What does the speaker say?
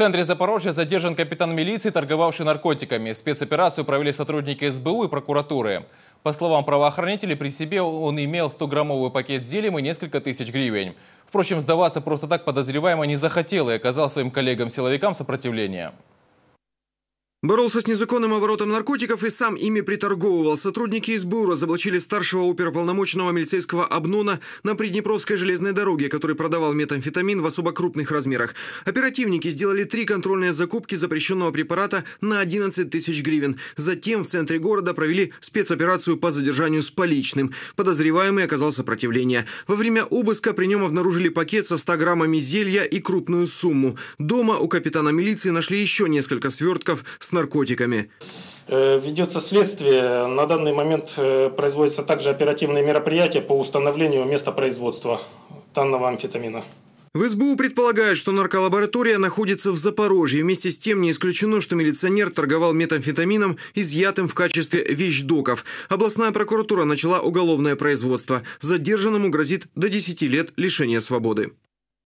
центре Запорожья задержан капитан милиции, торговавший наркотиками. Спецоперацию провели сотрудники СБУ и прокуратуры. По словам правоохранителей, при себе он имел 100-граммовый пакет зелем и несколько тысяч гривен. Впрочем, сдаваться просто так подозреваемо не захотел и оказал своим коллегам-силовикам сопротивление. Боролся с незаконным оборотом наркотиков и сам ими приторговывал. Сотрудники СБУ разоблачили старшего оперуполномоченного милицейского обнона на Приднепровской железной дороге, который продавал метамфетамин в особо крупных размерах. Оперативники сделали три контрольные закупки запрещенного препарата на 11 тысяч гривен. Затем в центре города провели спецоперацию по задержанию с поличным. Подозреваемый оказал сопротивление. Во время обыска при нем обнаружили пакет со 100 граммами зелья и крупную сумму. Дома у капитана милиции нашли еще несколько свертков с с наркотиками. Э, Ведется следствие. На данный момент э, производятся также оперативные мероприятия по установлению места производства данного амфетамина. В СБУ предполагают, что нарколаборатория находится в Запорожье. Вместе с тем не исключено, что милиционер торговал метамфетамином, изъятым в качестве вещдоков. Областная прокуратура начала уголовное производство. Задержанному грозит до 10 лет лишения свободы.